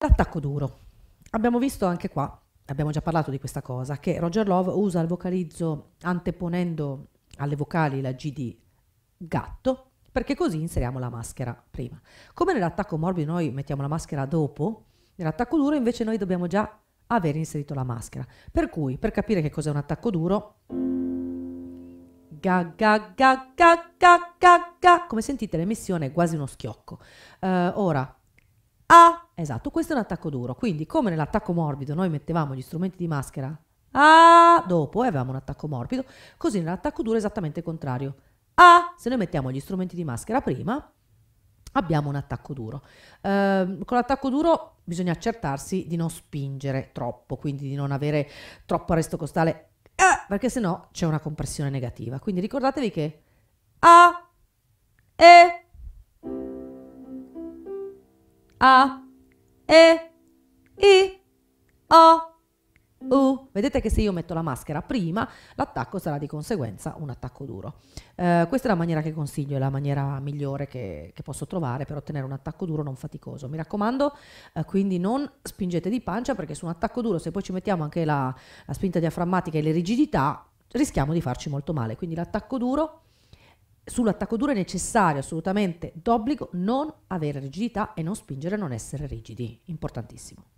L'attacco duro. Abbiamo visto anche qua, abbiamo già parlato di questa cosa, che Roger Love usa il vocalizzo anteponendo alle vocali la G di gatto, perché così inseriamo la maschera prima. Come nell'attacco morbido noi mettiamo la maschera dopo, nell'attacco duro invece noi dobbiamo già aver inserito la maschera. Per cui, per capire che cos'è un attacco duro, ga ga ga ga ga ga, ga. come sentite l'emissione è quasi uno schiocco. Uh, ora, a. Esatto, questo è un attacco duro. Quindi, come nell'attacco morbido noi mettevamo gli strumenti di maschera A dopo e avevamo un attacco morbido, così nell'attacco duro è esattamente il contrario. A. Se noi mettiamo gli strumenti di maschera prima, abbiamo un attacco duro. Eh, con l'attacco duro bisogna accertarsi di non spingere troppo, quindi di non avere troppo arresto costale, eh, perché sennò c'è una compressione negativa. Quindi ricordatevi che A, E, a, E, I, O, U. Vedete che se io metto la maschera prima, l'attacco sarà di conseguenza un attacco duro. Eh, questa è la maniera che consiglio, è la maniera migliore che, che, posso trovare per ottenere un attacco duro non faticoso. Mi raccomando, eh, quindi non spingete di pancia perché su un attacco duro, se poi ci mettiamo anche la, la spinta diaframmatica e le rigidità, rischiamo di farci molto male. Quindi l'attacco duro sull'attacco duro è necessario assolutamente d'obbligo non avere rigidità e non spingere a non essere rigidi, importantissimo.